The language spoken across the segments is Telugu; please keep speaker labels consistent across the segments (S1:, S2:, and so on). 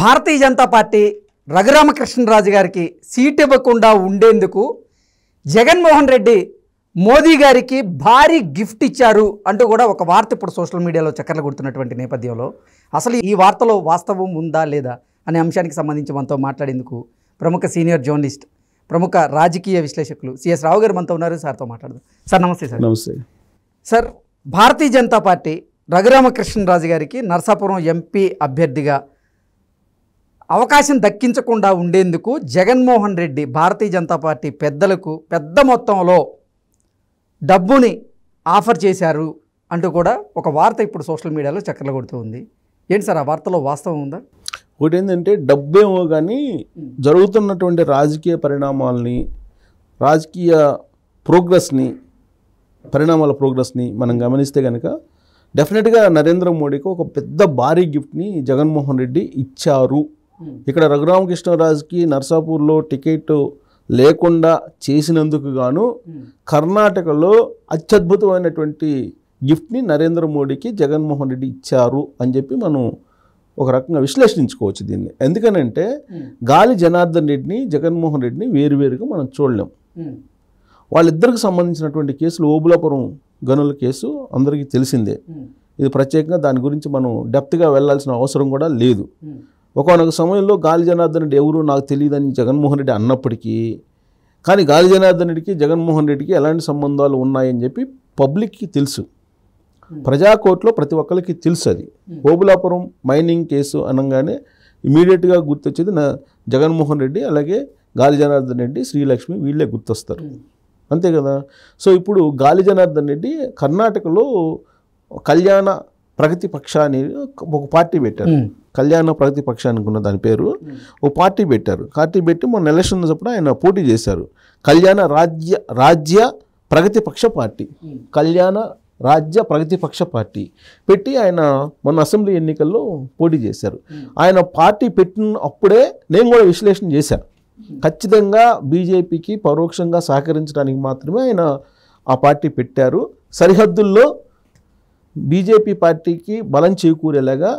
S1: భారతీయ జనతా పార్టీ రఘురామకృష్ణరాజు గారికి సీట్ ఇవ్వకుండా ఉండేందుకు జగన్మోహన్ రెడ్డి మోదీ గారికి భారీ గిఫ్ట్ ఇచ్చారు అంటూ కూడా ఒక వార్త ఇప్పుడు సోషల్ మీడియాలో చక్కర్లు కొడుతున్నటువంటి నేపథ్యంలో అసలు ఈ వార్తలో వాస్తవం ఉందా లేదా అనే అంశానికి సంబంధించి మనతో మాట్లాడేందుకు ప్రముఖ సీనియర్ జర్నలిస్ట్ ప్రముఖ రాజకీయ విశ్లేషకులు సిఎస్ రావు గారు మనతో ఉన్నారు సార్తో మాట్లాడదాం సార్ నమస్తే సార్ నమస్తే సార్ భారతీయ జనతా పార్టీ రఘురామకృష్ణరాజు గారికి నర్సాపురం ఎంపీ అభ్యర్థిగా అవకాశం దక్కించకుండా ఉండేందుకు జగన్మోహన్ రెడ్డి భారతీయ జనతా పార్టీ పెద్దలకు పెద్ద మొత్తంలో డబ్బుని ఆఫర్ చేశారు అంటూ కూడా ఒక వార్త ఇప్పుడు సోషల్ మీడియాలో చక్కర్లు కొడుతుంది ఏంటి సార్ ఆ వార్తలో వాస్తవం ఉందా
S2: ఒకటి ఏంటంటే డబ్బేమో కానీ జరుగుతున్నటువంటి రాజకీయ పరిణామాలని రాజకీయ ప్రోగ్రెస్ని పరిణామాల ప్రోగ్రెస్ని మనం గమనిస్తే కనుక డెఫినెట్గా నరేంద్ర మోడీకి ఒక పెద్ద భారీ గిఫ్ట్ని జగన్మోహన్ రెడ్డి ఇచ్చారు ఇక్కడ రఘురామకృష్ణరాజుకి నర్సాపూర్లో టికెట్ లేకుండా చేసినందుకు గాను కర్ణాటకలో అత్యద్భుతమైనటువంటి గిఫ్ట్ని నరేంద్ర మోడీకి జగన్మోహన్ రెడ్డి ఇచ్చారు అని చెప్పి మనం ఒక రకంగా విశ్లేషించుకోవచ్చు దీన్ని ఎందుకనంటే గాలి జనార్దన్ రెడ్డిని జగన్మోహన్ రెడ్డిని వేరువేరుగా మనం చూడలేం వాళ్ళిద్దరికి సంబంధించినటువంటి కేసులు ఓబులాపురం గనుల కేసు అందరికీ తెలిసిందే ఇది ప్రత్యేకంగా దాని గురించి మనం డెప్త్గా వెళ్లాల్సిన అవసరం కూడా లేదు ఒకనొక సమయంలో గాలి జనార్దన్ రెడ్డి ఎవరు నాకు తెలియదని జగన్మోహన్ రెడ్డి అన్నప్పటికీ కానీ గాలి జనార్దన్ రెడ్డికి జగన్మోహన్ రెడ్డికి ఎలాంటి సంబంధాలు ఉన్నాయని చెప్పి పబ్లిక్కి తెలుసు ప్రజాకోర్టులో ప్రతి ఒక్కరికి తెలుసు అది గోపులాపురం మైనింగ్ కేసు అనగానే ఇమీడియట్గా గుర్తొచ్చేది నా జగన్మోహన్ రెడ్డి అలాగే గాలి జనార్దన్ రెడ్డి శ్రీలక్ష్మి వీళ్ళే గుర్తొస్తారు అంతే కదా సో ఇప్పుడు గాలి జనార్దన్ రెడ్డి కర్ణాటకలో కళ్యాణ ప్రగతి పక్ష అని ఒక పార్టీ పెట్టారు కళ్యాణ ప్రగతి పక్షానికి ఉన్న దాని పేరు ఓ పార్టీ పెట్టారు పార్టీ పెట్టి మొన్న ఎలక్షన్ ఉన్నప్పుడు ఆయన పోటీ చేశారు కళ్యాణ రాజ్య రాజ్య ప్రగతి పక్ష పార్టీ కళ్యాణ రాజ్య ప్రగతిపక్ష పార్టీ పెట్టి ఆయన మొన్న అసెంబ్లీ ఎన్నికల్లో పోటీ చేశారు ఆయన పార్టీ పెట్టిన అప్పుడే నేను కూడా విశ్లేషణ చేశాను ఖచ్చితంగా బీజేపీకి పరోక్షంగా సహకరించడానికి మాత్రమే ఆయన ఆ పార్టీ పెట్టారు సరిహద్దుల్లో బీజేపీ పార్టీకి బలం చేకూరేలాగా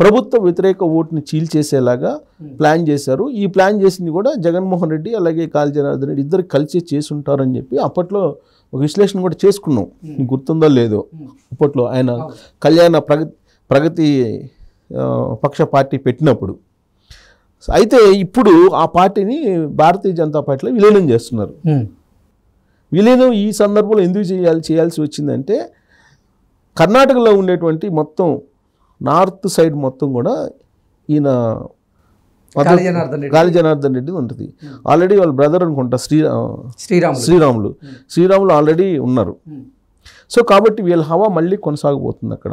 S2: ప్రభుత్వ వ్యతిరేక ఓటుని చీల్చేసేలాగా hmm. ప్లాన్ చేశారు ఈ ప్లాన్ చేసింది కూడా జగన్మోహన్ రెడ్డి అలాగే కాల్ జనార్దన్ రెడ్డి ఇద్దరు కలిసి ఉంటారని చెప్పి అప్పట్లో ఒక విశ్లేషణ కూడా చేసుకున్నాం hmm. గుర్తుందో లేదో hmm. అప్పట్లో ఆయన కళ్యాణ ప్రగతి ప్రగతి పక్ష పార్టీ పెట్టినప్పుడు అయితే ఇప్పుడు ఆ పార్టీని భారతీయ జనతా పార్టీలో విలీనం చేస్తున్నారు విలీనం ఈ సందర్భంలో ఎందుకు చేయాలి చేయాల్సి వచ్చిందంటే కర్ణాటకలో ఉండేటువంటి మొత్తం నార్త్ సైడ్ మొత్తం కూడా ఈయన గాలి జనార్దన్ రెడ్డి ఉంటుంది ఆల్రెడీ hmm. వాళ్ళ బ్రదర్ అనుకుంటా శ్రీరామ్ శ్రీరామ్ శ్రీరాములు శ్రీరాములు ఆల్రెడీ hmm. ఉన్నారు సో hmm. కాబట్టి వీళ్ళ హవా మళ్ళీ కొనసాగబోతుంది అక్కడ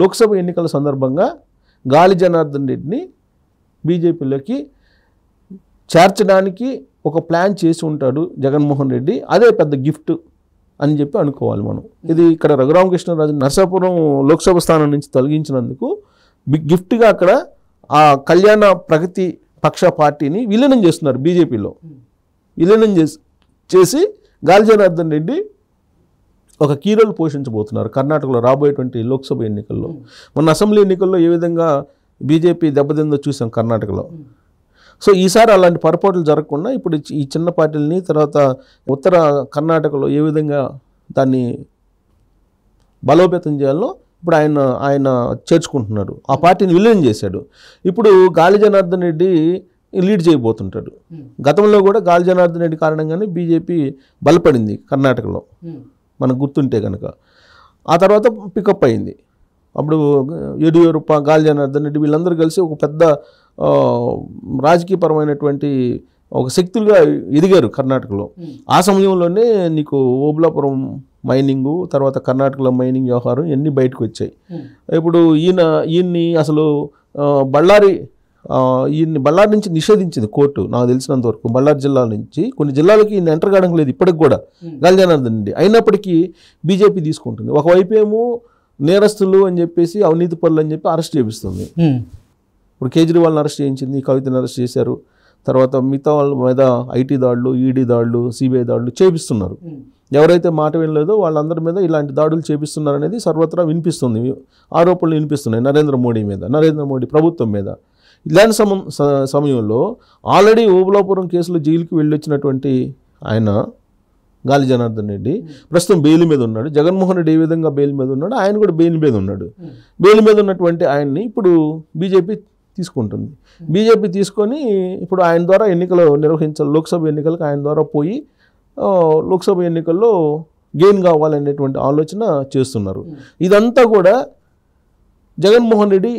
S2: లోక్సభ ఎన్నికల సందర్భంగా గాలి జనార్దన్ రెడ్డిని బీజేపీలోకి చేర్చడానికి ఒక ప్లాన్ చేసి ఉంటాడు జగన్మోహన్ రెడ్డి అదే పెద్ద గిఫ్ట్ అని చెప్పి అనుకోవాలి మనం ఇది ఇక్కడ రఘురామకృష్ణరాజు నర్సాపురం లోక్సభ స్థానం నుంచి తొలగించినందుకు గిఫ్ట్గా అక్కడ ఆ కళ్యాణ ప్రగతి పక్ష పార్టీని విలీనం చేస్తున్నారు బీజేపీలో విలీనం చేసి చేసి గాలిజనార్దన్ రెడ్డి ఒక కీరోలు పోషించబోతున్నారు కర్ణాటకలో రాబోయేటువంటి లోక్సభ ఎన్నికల్లో మొన్న అసెంబ్లీ ఎన్నికల్లో ఏ విధంగా బీజేపీ దెబ్బతిందో చూసాం కర్ణాటకలో సో ఈసారి అలాంటి పొరపాట్లు జరగకుండా ఇప్పుడు ఈ చిన్న పార్టీలని తర్వాత ఉత్తర కర్ణాటకలో ఏ విధంగా దాన్ని బలోపేతం చేయాలో ఇప్పుడు ఆయన ఆయన చేర్చుకుంటున్నాడు ఆ పార్టీని విలీనం చేశాడు ఇప్పుడు గాలి జనార్దన్ రెడ్డి లీడ్ చేయబోతుంటాడు hmm. గతంలో కూడా గాలి జనార్దన్ రెడ్డి కారణంగానే బీజేపీ బలపడింది కర్ణాటకలో hmm. మనకు గుర్తుంటే కనుక ఆ తర్వాత పికప్ అయింది అప్పుడు యడియూరప్ప గాలి జనార్దన్ రెడ్డి వీళ్ళందరూ కలిసి ఒక పెద్ద రాజకీయపరమైనటువంటి ఒక శక్తులుగా ఎదిగారు కర్ణాటకలో hmm. ఆ సమయంలోనే నీకు ఓబులాపురం మైనింగు తర్వాత కర్ణాటకలో మైనింగ్ వ్యవహారం ఇవన్నీ బయటకు వచ్చాయి hmm. ఇప్పుడు ఈయన ఈయన్ని అసలు బళ్ళారి ఈయన్ని బళ్ళారి నుంచి నిషేధించింది కోర్టు నాకు తెలిసినంత వరకు బళ్ళారి జిల్లా నుంచి కొన్ని జిల్లాలకి ఈయన ఎంటర్ కావడం లేదు ఇప్పటికి కూడా hmm. గల్జనార్దన్ అండి అయినప్పటికీ బీజేపీ తీసుకుంటుంది ఒకవైపు ఏమో నేరస్తులు అని చెప్పేసి అవినీతి పనులు అని చెప్పి అరెస్ట్ చేపిస్తుంది ఇప్పుడు కేజ్రీవాల్ని అరెస్ట్ చేయించింది కవితను అరెస్ట్ చేశారు తర్వాత మిగతా వాళ్ళ మీద ఐటీ దాడులు ఈడీ దాడులు సిబిఐ దాడులు చేపిస్తున్నారు hmm. ఎవరైతే మాట వినలేదో వాళ్ళందరి మీద ఇలాంటి దాడులు చేపిస్తున్నారనేది సర్వత్రా వినిపిస్తుంది ఆరోపణలు వినిపిస్తున్నాయి నరేంద్ర మోడీ మీద నరేంద్ర మోడీ ప్రభుత్వం మీద ఇలాంటి సమయంలో ఆల్రెడీ ఓబులాపురం కేసులో జైలుకి వెళ్ళొచ్చినటువంటి ఆయన గాలి జనార్దన్ రెడ్డి hmm. ప్రస్తుతం బెయిల్ మీద ఉన్నాడు జగన్మోహన్ రెడ్డి ఏ విధంగా బెయిల్ మీద ఉన్నాడు ఆయన కూడా బెయిల్ మీద ఉన్నాడు hmm. బెయిల్ మీద ఉన్నటువంటి ఆయన్ని ఇప్పుడు బీజేపీ తీసుకుంటుంది బీజేపీ తీసుకొని ఇప్పుడు ఆయన ద్వారా ఎన్నికలు నిర్వహించాలి లోక్సభ ఎన్నికలకు ఆయన ద్వారా పోయి లోక్సభ ఎన్నికల్లో గెయిన్ కావాలనేటువంటి ఆలోచన చేస్తున్నారు ఇదంతా కూడా జగన్మోహన్ రెడ్డి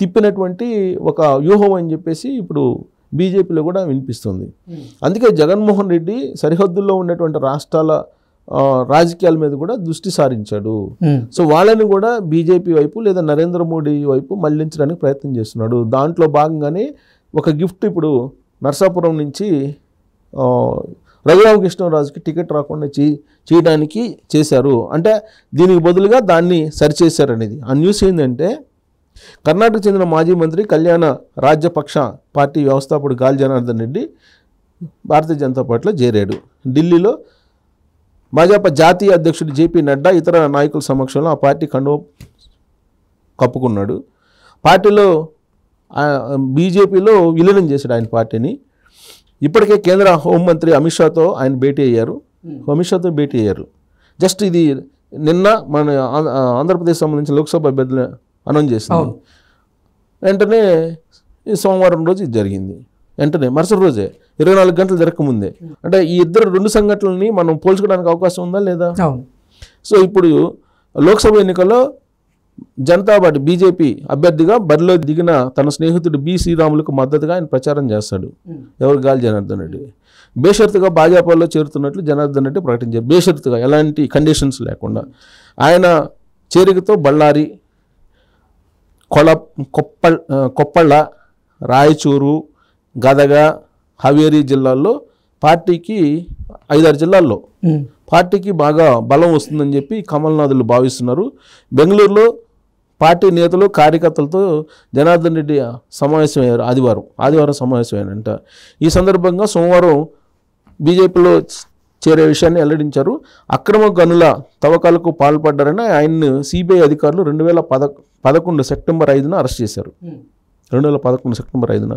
S2: తిప్పినటువంటి ఒక వ్యూహం అని చెప్పేసి ఇప్పుడు బీజేపీలో కూడా వినిపిస్తుంది అందుకే జగన్మోహన్ రెడ్డి సరిహద్దుల్లో ఉన్నటువంటి రాష్ట్రాల రాజకీయాల మీద కూడా దృష్టి సారించాడు సో వాళ్ళని కూడా బీజేపీ వైపు లేదా నరేంద్ర మోడీ వైపు మళ్లించడానికి ప్రయత్నం చేస్తున్నాడు దాంట్లో భాగంగానే ఒక గిఫ్ట్ ఇప్పుడు నర్సాపురం నుంచి కృష్ణరాజుకి టికెట్ రాకుండా చే చేయడానికి చేశారు అంటే దీనికి బదులుగా దాన్ని సరిచేశారనేది ఆ న్యూస్ ఏంటంటే కర్ణాటక చెందిన మాజీ మంత్రి కళ్యాణ రాజ్యపక్ష పార్టీ వ్యవస్థాపకుడు గాలి జనార్దన్ రెడ్డి భారతీయ జనతా పార్టీలో చేరాడు ఢిల్లీలో భాజపా జాతీయ అధ్యక్షుడు జేపీ నడ్డా ఇతర నాయకుల సమక్షంలో ఆ పార్టీ కండువ కప్పుకున్నాడు పార్టీలో బీజేపీలో విలీనం చేశాడు ఆయన పార్టీని ఇప్పటికే కేంద్ర హోంమంత్రి అమిత్ షాతో ఆయన భేటీ అయ్యారు అమిత్ షాతో భేటీ అయ్యారు జస్ట్ ఇది నిన్న మన ఆంధ్రప్రదేశ్ సంబంధించిన లోక్సభ అభ్యర్థులు అనౌన్స్ చేసింది వెంటనే ఈ సోమవారం రోజు ఇది జరిగింది వెంటనే మరుసటి రోజే ఇరవై నాలుగు గంటలు జరగకముందే అంటే ఈ ఇద్దరు రెండు సంఘటనలని మనం పోల్చుకోవడానికి అవకాశం ఉందా లేదా సో ఇప్పుడు లోక్సభ ఎన్నికల్లో జనతా పార్టీ బీజేపీ అభ్యర్థిగా బరిలో దిగిన తన స్నేహితుడు బి శ్రీరాములకు మద్దతుగా ఆయన ప్రచారం చేస్తాడు ఎవరు గాలి జనార్దన్ రెడ్డి బేషరతుగా భాజపాలో చేరుతున్నట్లు జనార్దన్ రెడ్డి ప్రకటించారు బేషరతుగా ఎలాంటి కండిషన్స్ లేకుండా ఆయన చేరికతో బళ్ళారి కొల కొప్ప కొప్పళ్ళ రాయచూరు గదగ హవేరి జిల్లాల్లో పార్టీకి ఐదారు జిల్లాల్లో పార్టీకి బాగా బలం వస్తుందని చెప్పి కమల్నాథులు భావిస్తున్నారు బెంగళూరులో పార్టీ నేతలు కార్యకర్తలతో జనార్దన్ రెడ్డి సమావేశమయ్యారు ఆదివారం ఆదివారం సమావేశమైనంట ఈ సందర్భంగా సోమవారం బీజేపీలో చేరే విషయాన్ని వెల్లడించారు అక్రమ గనుల తవ్వకాలకు పాల్పడ్డారని ఆయన్ని సిబిఐ అధికారులు రెండు వేల పద పదకొండు సెప్టెంబర్ ఐదున అరెస్ట్ చేశారు రెండు వేల పదకొండు సెప్టెంబర్ ఐదున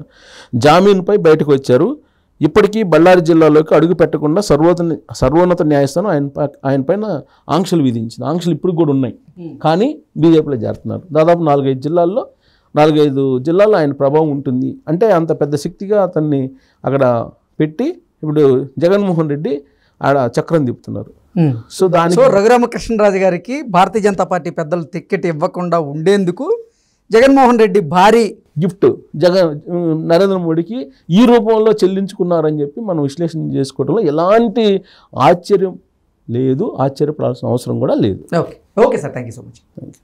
S2: జామీన్పై బయటకు వచ్చారు ఇప్పటికీ బళ్ళారి జిల్లాలోకి అడుగు పెట్టకుండా సర్వోత సర్వోన్నత న్యాయస్థానం ఆయన ఆయన పైన ఆంక్షలు విధించింది ఆంక్షలు ఇప్పుడు కూడా ఉన్నాయి కానీ బీజేపీలో చేరుతున్నారు దాదాపు నాలుగైదు జిల్లాల్లో నాలుగైదు జిల్లాల్లో ఆయన ప్రభావం ఉంటుంది అంటే అంత పెద్ద శక్తిగా అతన్ని అక్కడ పెట్టి ఇప్పుడు
S1: జగన్మోహన్ రెడ్డి ఆడ చక్రం తిప్పుతున్నారు సో దాని సో రఘురామకృష్ణరాజు గారికి భారతీయ జనతా పార్టీ పెద్దలు టిక్కెట్ ఇవ్వకుండా ఉండేందుకు జగన్మోహన్ రెడ్డి భారీ గిఫ్ట్ జగన్ నరేంద్ర మోడీకి ఈ రూపంలో చెల్లించుకున్నారని చెప్పి మనం విశ్లేషణ చేసుకోవడంలో
S2: ఎలాంటి ఆశ్చర్యం లేదు ఆశ్చర్యపడాల్సిన అవసరం కూడా లేదు
S1: okay okay sir thank so much thank you